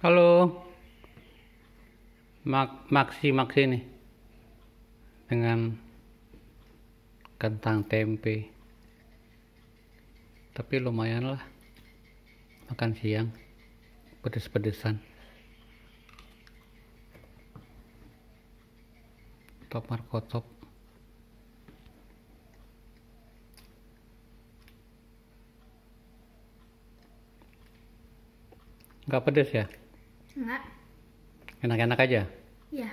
Halo. Mak maksi maksi nih dengan kentang tempe tapi lumayan lah makan siang pedes-pedesan top markotop nggak pedes ya Enggak. Enak-enak aja? Iya.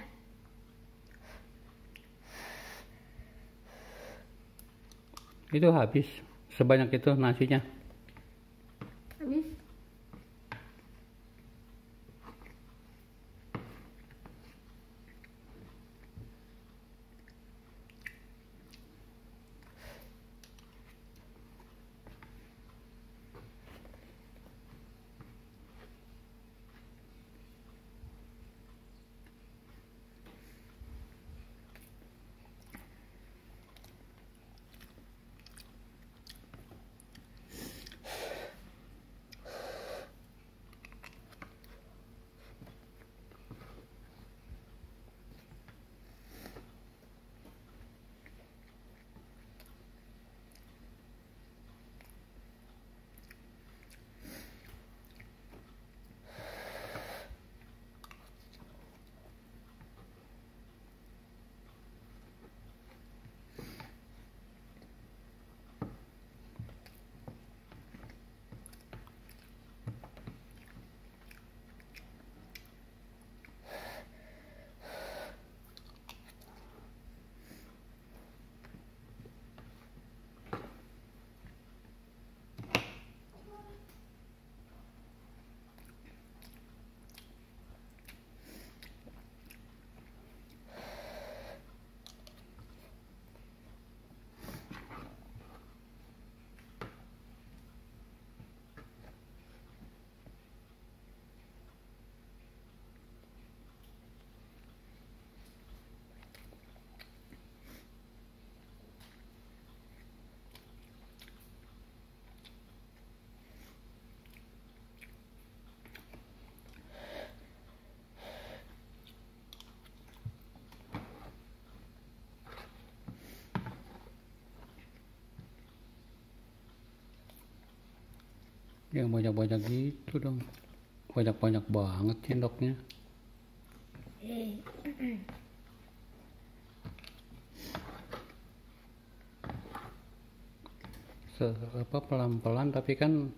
Itu habis sebanyak itu nasinya? Habis. yang banyak-banyak gitu dong banyak-banyak banget sendoknya Se apa pelan-pelan tapi kan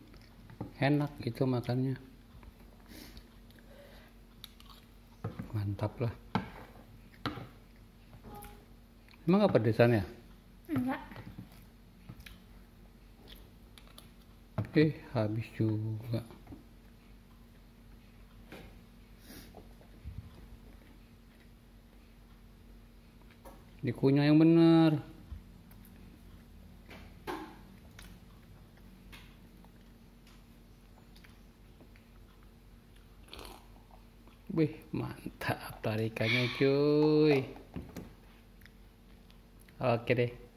enak itu makannya mantap lah emang apa desanya? enggak oke habis juga dikunyah yang benar Wih, mantap tarikannya cuy. Oke deh.